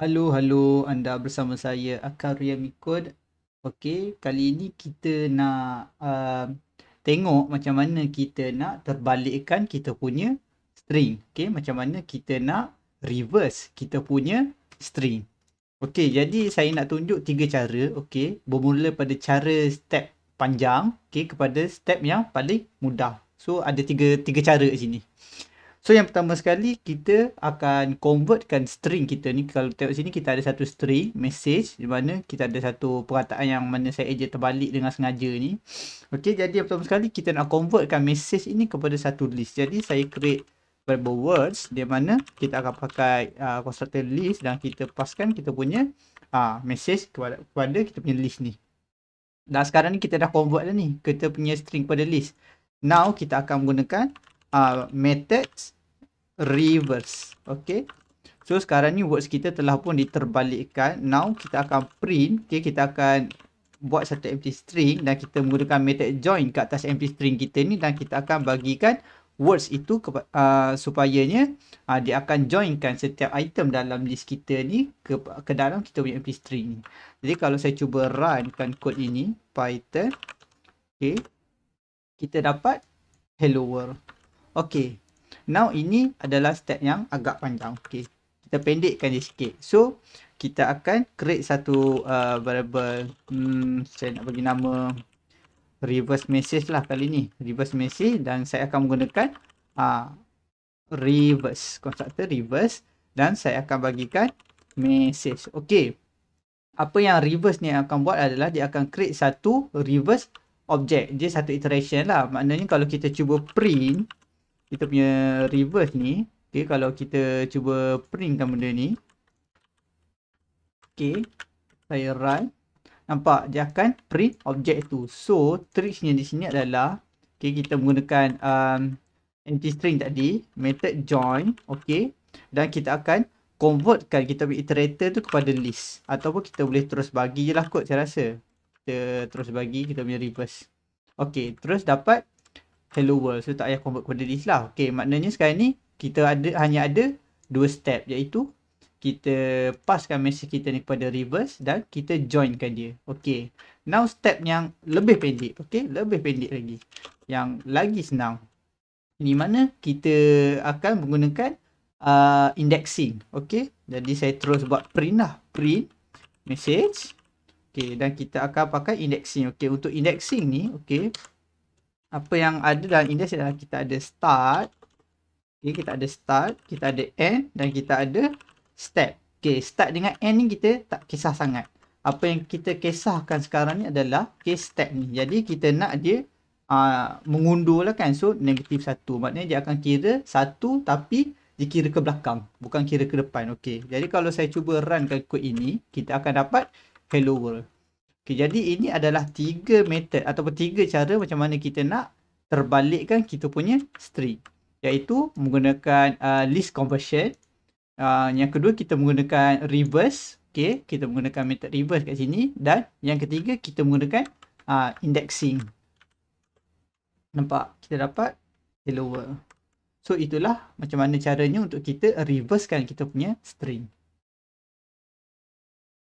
Halo, halo anda bersama saya Akaria Mikod. Okey, kali ini kita nak uh, tengok macam mana kita nak terbalikkan kita punya string. Okey, macam mana kita nak reverse kita punya string. Okey, jadi saya nak tunjuk tiga cara. Okey, bermula pada cara step panjang Okey. kepada step yang paling mudah. So, ada tiga tiga cara kat sini. So yang pertama sekali kita akan convertkan string kita ni Kalau tengok sini kita ada satu string message Di mana kita ada satu perkataan yang mana saya eja terbalik dengan sengaja ni Okay jadi yang pertama sekali kita nak convertkan message ini kepada satu list Jadi saya create variable words Di mana kita akan pakai uh, ah, constructor list Dan kita paskan kita punya uh, message kepada, kepada kita punya list ni Dan sekarang ni kita dah convert dah ni Kita punya string pada list Now kita akan menggunakan uh, methods reverse okay so sekarang ni words kita telah pun diterbalikkan now kita akan print okay kita akan buat satu empty string dan kita menggunakan method join ke atas empty string kita ni dan kita akan bagikan words itu kepa, uh, supayanya uh, dia akan joinkan setiap item dalam list kita ni ke, ke dalam kita punya empty string ni jadi kalau saya cuba runkan kod ini python okay kita dapat hello world Okay. Now ini adalah step yang agak panjang. Okay. Kita pendekkan dia sikit. So, kita akan create satu uh, variable. Hmm, saya nak bagi nama reverse message lah kali ni. Reverse message dan saya akan menggunakan uh, reverse. Constructor reverse. Dan saya akan bagikan message. Okay. Apa yang reverse ni akan buat adalah dia akan create satu reverse object. Dia satu iteration lah. Maknanya kalau kita cuba print kita punya reverse ni okey kalau kita cuba printkan benda ni okey saya run nampak dia akan print objek tu so tricknya di sini adalah okey kita menggunakan um, empty string tadi method join okey dan kita akan convertkan kita punya iterator tu kepada list ataupun kita boleh terus bagi je lah kot saya rasa kita terus bagi kita punya reverse okey terus dapat hello world. So tak payah convert kepada lah. Okay maknanya sekarang ni kita ada hanya ada dua step iaitu kita paskan message kita ni kepada reverse dan kita joinkan dia. Okay. Now step yang lebih pendek. Okay. Lebih pendek lagi. Yang lagi senang. Ini mana kita akan menggunakan uh, indexing. Okay. Jadi saya terus buat print lah. Print message. Okay. Dan kita akan pakai indexing. Okay. Untuk indexing ni. Okay apa yang ada dalam index adalah kita ada start okay, kita ada start, kita ada end dan kita ada step okay, start dengan end ni kita tak kisah sangat apa yang kita kisahkan sekarang ni adalah okay, step ni jadi kita nak dia uh, ah, mengundur lah kan so negatif satu. maknanya dia akan kira satu tapi dia kira ke belakang bukan kira ke depan okay. jadi kalau saya cuba run kod ini kita akan dapat hello world Okay, jadi ini adalah tiga method ataupun tiga cara macam mana kita nak terbalikkan kita punya string. Iaitu menggunakan uh, list conversion. Uh, yang kedua kita menggunakan reverse. Okay, kita menggunakan method reverse kat sini. Dan yang ketiga kita menggunakan uh, indexing. Nampak? Kita dapat lower. So itulah macam mana caranya untuk kita reversekan kita punya string.